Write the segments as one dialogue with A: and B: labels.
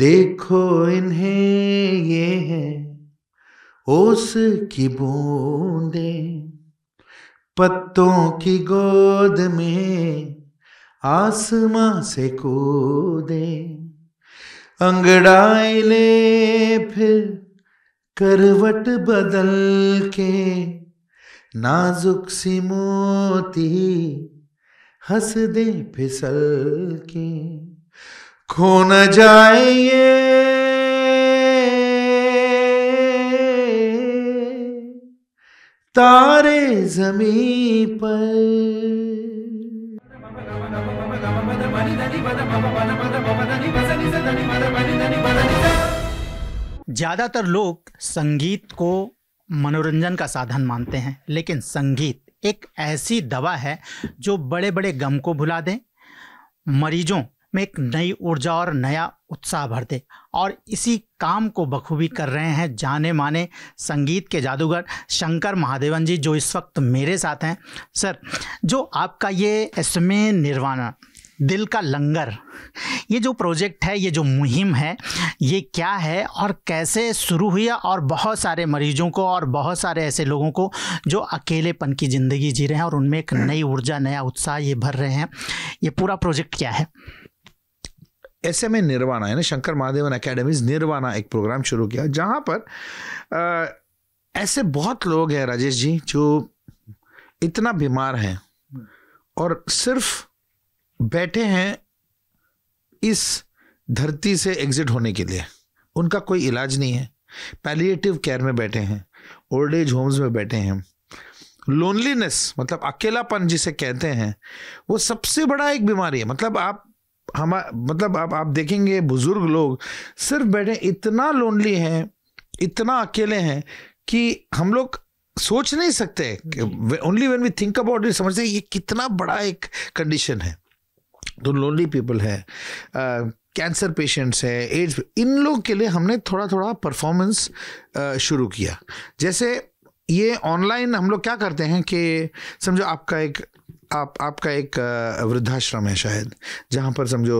A: देखो इन्हें ये है ओस की बूंदे पत्तों की गोद में आसमां से कूदे अंगड़ाई ले फिर करवट बदल के नाजुक सी मोती हंस दे फिसल के खो न जाए ये तारे जमी पर
B: ज्यादातर लोग संगीत को मनोरंजन का साधन मानते हैं लेकिन संगीत एक ऐसी दवा है जो बड़े बड़े गम को भुला दें मरीजों में एक नई ऊर्जा और नया उत्साह भर दे और इसी काम को बखूबी कर रहे हैं जाने माने संगीत के जादूगर शंकर महादेवन जी जो इस वक्त मेरे साथ हैं सर जो आपका ये इसमें निर्वाणा दिल का लंगर ये जो प्रोजेक्ट है ये जो मुहिम है ये क्या है और कैसे शुरू हुई और बहुत सारे मरीजों को और बहुत सारे ऐसे लोगों को जो अकेलेपन की ज़िंदगी जी रहे हैं और उनमें एक नई ऊर्जा नया उत्साह ये भर रहे हैं ये पूरा प्रोजेक्ट क्या है
A: ऐसे में निर्वाणा यानी शंकर महादेवन अकेडमीज निर्वाणा एक प्रोग्राम शुरू किया जहाँ पर आ, ऐसे बहुत लोग हैं राजेश जी जो इतना बीमार हैं और सिर्फ बैठे हैं इस धरती से एग्जिट होने के लिए उनका कोई इलाज नहीं है पैलिएटिव केयर में बैठे हैं ओल्ड एज होम्स में बैठे हैं लोनलीनेस मतलब अकेलापन जिसे कहते हैं वो सबसे बड़ा एक बीमारी है मतलब आप हम मतलब आप आप देखेंगे बुजुर्ग लोग सिर्फ बैठे इतना लोनली हैं इतना अकेले हैं कि हम लोग सोच नहीं सकते only when we think about it समझते ये कितना बड़ा एक कंडीशन है तो लोनली पीपल है कैंसर पेशेंट्स है एड्स इन लोग के लिए हमने थोड़ा थोड़ा परफॉर्मेंस शुरू किया जैसे ये ऑनलाइन हम लोग क्या करते हैं कि समझो आपका एक आप आपका एक वृद्धाश्रम है शायद जहाँ पर समझो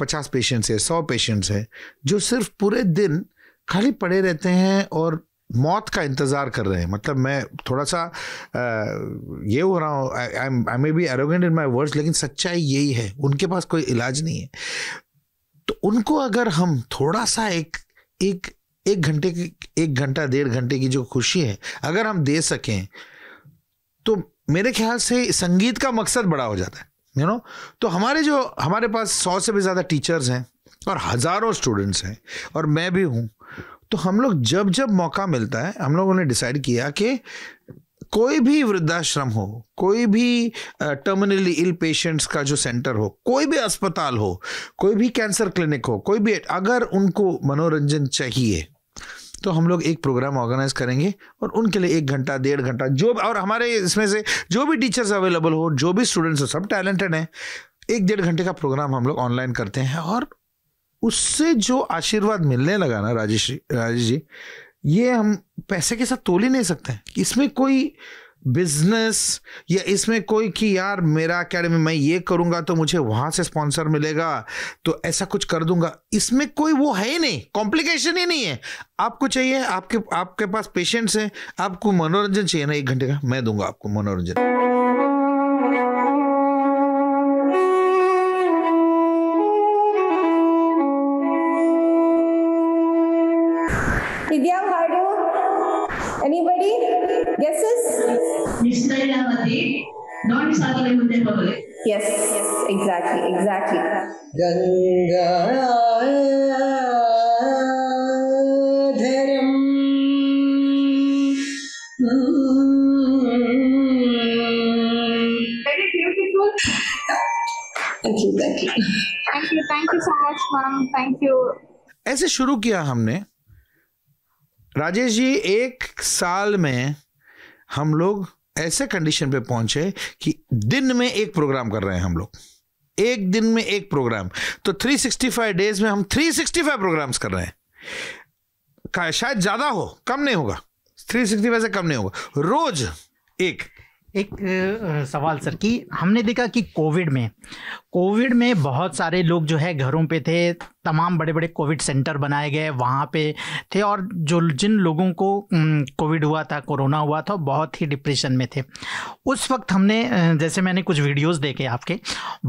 A: पचास पेशेंट्स है सौ पेशेंट्स है जो सिर्फ पूरे दिन खाली पड़े रहते हैं और मौत का इंतज़ार कर रहे हैं मतलब मैं थोड़ा सा आ, ये हो रहा हूँ I may be arrogant in my words लेकिन सच्चाई यही है उनके पास कोई इलाज नहीं है तो उनको अगर हम थोड़ा सा एक एक एक घंटे की एक घंटा डेढ़ घंटे की जो खुशी है अगर हम दे सकें तो मेरे ख्याल से संगीत का मकसद बड़ा हो जाता है यू you नो know? तो हमारे जो हमारे पास सौ से भी ज़्यादा टीचर्स हैं और हज़ारों स्टूडेंट्स हैं और मैं भी हूँ तो हम लोग जब जब मौका मिलता है हम लोगों ने डिसाइड किया कि कोई भी वृद्धाश्रम हो कोई भी टर्मिनली इल पेशेंट्स का जो सेंटर हो कोई भी अस्पताल हो कोई भी कैंसर क्लिनिक हो कोई भी अगर उनको मनोरंजन चाहिए तो हम लोग एक प्रोग्राम ऑर्गेनाइज करेंगे और उनके लिए एक घंटा डेढ़ घंटा जो और हमारे इसमें से जो भी टीचर्स अवेलेबल हो जो भी स्टूडेंट्स हो सब टैलेंटेड हैं एक डेढ़ घंटे का प्रोग्राम हम लोग ऑनलाइन करते हैं और उससे जो आशीर्वाद मिलने लगा ना राजेश राजेश जी ये हम पैसे के साथ तोल ही नहीं सकते इसमें कोई बिजनेस या इसमें कोई कि यार मेरा अकेडमी मैं ये करूंगा तो मुझे वहां से स्पॉन्सर मिलेगा तो ऐसा कुछ कर दूंगा इसमें कोई वो है ही नहीं कॉम्प्लिकेशन ही नहीं है आपको चाहिए आपके आपके पास पेशेंट्स हैं आपको मनोरंजन चाहिए ना एक घंटे का मैं दूंगा आपको मनोरंजन
B: Vidya guesses? Yes, exactly, exactly. ganga
A: ऐसे शुरू किया हमने राजेश जी एक साल में हम लोग ऐसे कंडीशन पे पहुंचे कि दिन में एक प्रोग्राम कर रहे हैं हम लोग एक दिन में एक प्रोग्राम तो 365 डेज में हम 365 प्रोग्राम्स कर रहे हैं शायद ज्यादा हो कम नहीं होगा 365 से कम नहीं होगा रोज एक एक सवाल सर कि हमने देखा कि
B: कोविड में कोविड में बहुत सारे लोग जो है घरों पे थे तमाम बड़े बड़े कोविड सेंटर बनाए गए वहाँ पे थे और जो जिन लोगों को कोविड हुआ था कोरोना हुआ था बहुत ही डिप्रेशन में थे उस वक्त हमने जैसे मैंने कुछ वीडियोस देखे आपके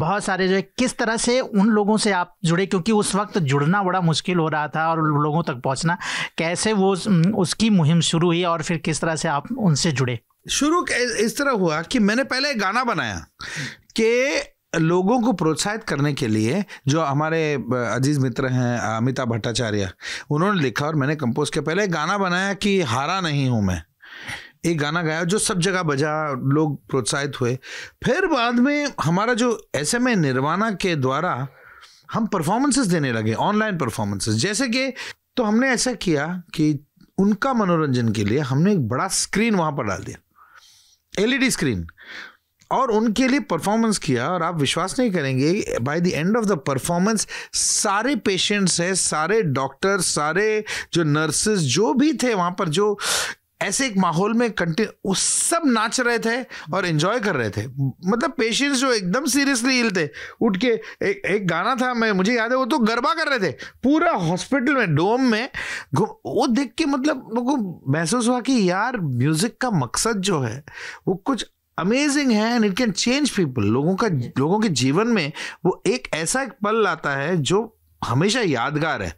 B: बहुत सारे जो है किस तरह से उन लोगों से आप जुड़े क्योंकि उस वक्त जुड़ना बड़ा मुश्किल हो रहा था और लोगों तक पहुँचना कैसे वो उसकी मुहिम शुरू हुई और फिर किस तरह से
A: आप उनसे जुड़े शुरू इस तरह हुआ कि मैंने पहले एक गाना बनाया कि लोगों को प्रोत्साहित करने के लिए जो हमारे अजीज मित्र हैं अमिताभ भट्टाचार्य उन्होंने लिखा और मैंने कंपोज किया पहले गाना बनाया कि हारा नहीं हूँ मैं एक गाना गाया जो सब जगह बजा लोग प्रोत्साहित हुए फिर बाद में हमारा जो एम ए निर्वाणा के द्वारा हम परफॉर्मेंसेस देने लगे ऑनलाइन परफॉर्मेंसेस जैसे कि तो हमने ऐसा किया कि उनका मनोरंजन के लिए हमने एक बड़ा स्क्रीन वहाँ पर डाल दिया एलईडी स्क्रीन e और उनके लिए परफॉर्मेंस किया और आप विश्वास नहीं करेंगे by the end of the performance सारे पेशेंट्स हैं सारे डॉक्टर सारे जो नर्सेस जो भी थे वहाँ पर जो ऐसे एक माहौल में कंटिन्यू उस सब नाच रहे थे और इन्जॉय कर रहे थे मतलब पेशेंट्स जो एकदम सीरियसली इल थे उठ के एक एक गाना था मैं मुझे याद है वो तो गरबा कर रहे थे पूरा हॉस्पिटल में डोम में वो देख के मतलब लोगों महसूस हुआ कि यार म्यूज़िक का मकसद जो है वो कुछ अमेजिंग है and it can change people लोगों का लोगों के जीवन में वो एक ऐसा एक पल लाता है जो हमेशा यादगार है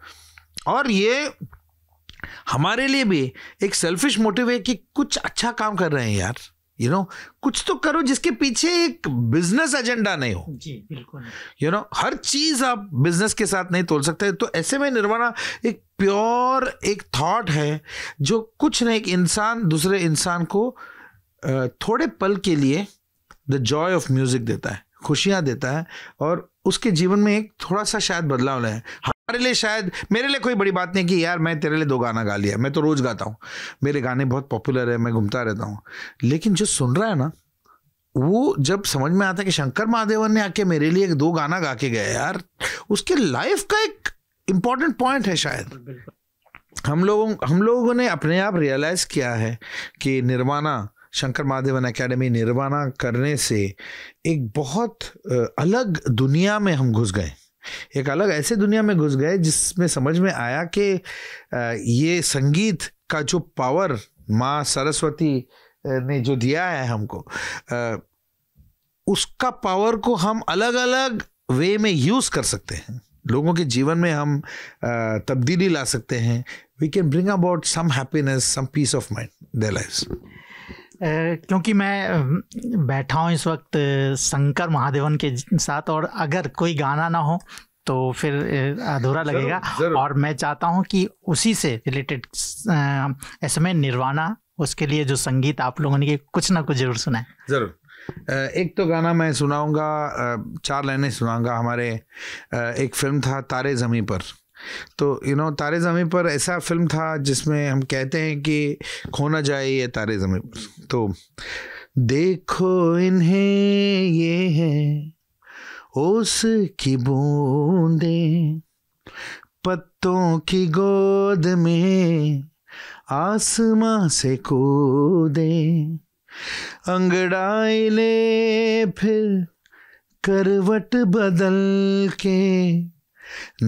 A: और ये हमारे लिए भी एक सेल्फिश मोटिव है कि कुछ अच्छा काम कर रहे हैं यार यू you नो know, कुछ तो करो जिसके पीछे एक बिजनेस एजेंडा नहीं हो जी बिल्कुल यू नो हर चीज आप बिजनेस के साथ नहीं तोल सकते तो ऐसे में निर्वाणा एक प्योर एक थॉट है जो कुछ नहीं एक इंसान दूसरे इंसान को थोड़े पल के लिए द जॉय ऑफ म्यूजिक देता है खुशियां देता है और उसके जीवन में एक थोड़ा सा शायद बदलाव लाए मेरे लिए शायद मेरे लिए कोई बड़ी बात नहीं कि यार मैं तेरे लिए दो गाना गा लिया मैं तो रोज़ गाता हूँ मेरे गाने बहुत पॉपुलर है मैं घूमता रहता हूँ लेकिन जो सुन रहा है ना वो जब समझ में आता है कि शंकर महादेवन ने आके मेरे लिए दो गाना गा के गया यार उसके लाइफ का एक इम्पॉर्टेंट पॉइंट है शायद हम लोगों हम लोगों ने अपने आप रियलाइज किया है कि निर्वाणा शंकर महादेवन एकेडमी निर्वाणा करने से एक बहुत अलग दुनिया में हम घुस गए एक अलग ऐसे दुनिया में घुस गए जिसमें समझ में आया कि ये संगीत का जो पावर माँ सरस्वती ने जो दिया है हमको उसका पावर को हम अलग अलग वे में यूज़ कर सकते हैं लोगों के जीवन में हम तब्दीली ला सकते हैं we can bring about some happiness some peace of mind their life
B: क्योंकि मैं बैठा हूँ इस वक्त शंकर महादेवन के साथ और अगर कोई गाना ना हो तो फिर अधूरा लगेगा जरूर। और मैं चाहता हूँ कि उसी से रिलेटेड ऐसे में निर्वाणा उसके लिए जो संगीत आप लोगों ने कुछ ना कुछ जरूर सुना है
A: जरूर एक तो गाना मैं सुनाऊंगा चार लाइनें सुनाऊंगा हमारे एक फिल्म था तारे ज़मी पर तो यू नो तारे ज़मीं पर ऐसा फिल्म था जिसमें हम कहते हैं कि खोना जाए ये तारे ज़मीं तो देखो इन्हें ये है ओस की बूंदे पत्तों की गोद में आसमां से कूदे अंगड़ाई ले फिर करवट बदल के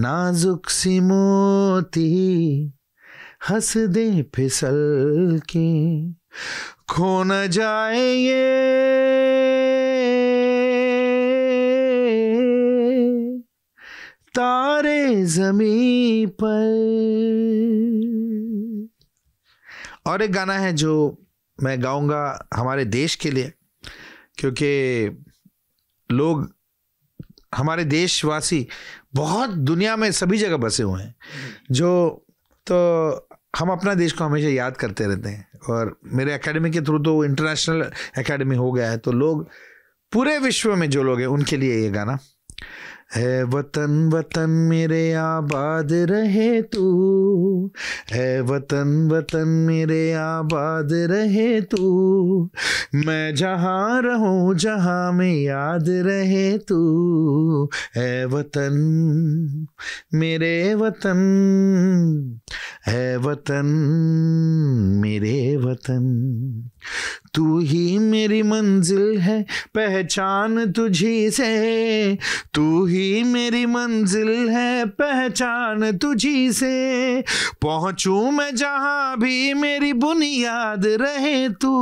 A: नाजुक सी मोती हंस दे फिसल के खो न जाए ये तारे जमी पर और एक गाना है जो मैं गाऊंगा हमारे देश के लिए क्योंकि लोग हमारे देशवासी बहुत दुनिया में सभी जगह बसे हुए हैं जो तो हम अपना देश को हमेशा याद करते रहते हैं और मेरे एकेडमी के थ्रू तो इंटरनेशनल एकेडमी हो गया है तो लोग पूरे विश्व में जो लोग हैं उनके लिए ये गाना है वतन वतन मेरे आबाद रहे तू है वतन वतन मेरे आबाद रहे तू मैं जहाँ रहूँ जहाँ में याद रहे तू है वतन मेरे वतन है वतन मेरे वतन तू ही मेरी मंजिल है पहचान तुझी से तू ही मेरी मंजिल है पहचान तुझी से पहुंचू मैं जहां भी मेरी बुनियाद रहे तू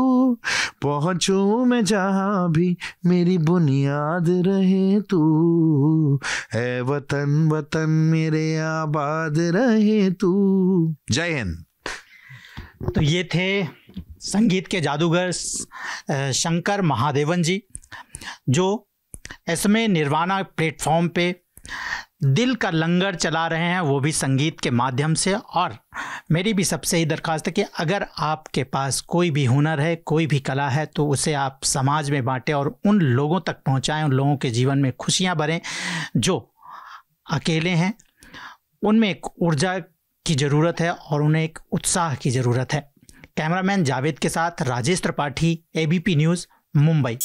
A: पहुंचू मैं जहां भी मेरी बुनियाद रहे तू है वतन वतन मेरे आबाद रहे तू जय हिंद तो ये थे संगीत
B: के जादूगर शंकर महादेवन जी जो इसमें निर्वाणा प्लेटफॉर्म पे दिल का लंगर चला रहे हैं वो भी संगीत के माध्यम से और मेरी भी सबसे ही दरख्वास्त है कि अगर आपके पास कोई भी हुनर है कोई भी कला है तो उसे आप समाज में बांटें और उन लोगों तक पहुंचाएं उन लोगों के जीवन में खुशियां भरें जो अकेले हैं उनमें एक ऊर्जा की ज़रूरत है और उन्हें एक उत्साह की ज़रूरत है कैमरामैन जावेद के साथ राजेश त्रिपाठी एबीपी न्यूज़ मुंबई